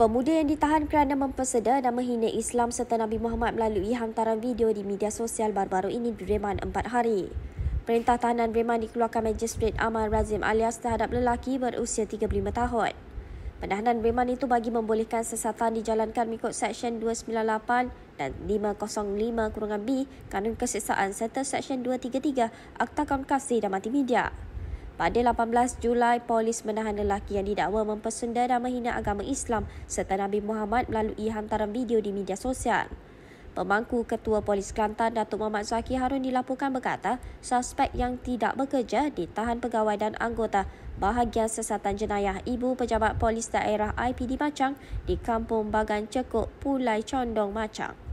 Pemuda yang ditahan kerana mempeseda dan menghina Islam serta Nabi Muhammad melalui hantaran video di media sosial baru-baru ini direman 4 hari. Perintah tahanan reman dikeluarkan Magistrate Amal Razim alias terhadap lelaki berusia 35 tahun. Penahanan reman itu bagi membolehkan sesatan dijalankan mengikut Seksyen 298 dan 505-B Kanun Kesiksaan serta Seksyen 233 Akta Kaum Kasih dan Multimedia. Media. Pada 18 Julai, polis menahan lelaki yang didakwa mempersenda dan menghina agama Islam serta Nabi Muhammad melalui hantaran video di media sosial. Pemangku Ketua Polis Kelantan Datuk Muhammad Zaki Harun dilaporkan berkata, suspek yang tidak bekerja ditahan pegawai dan anggota bahagian sesatan jenayah ibu pejabat polis daerah IPD Macang di Kampung Bagan Cekuk, Pulai Condong Macang.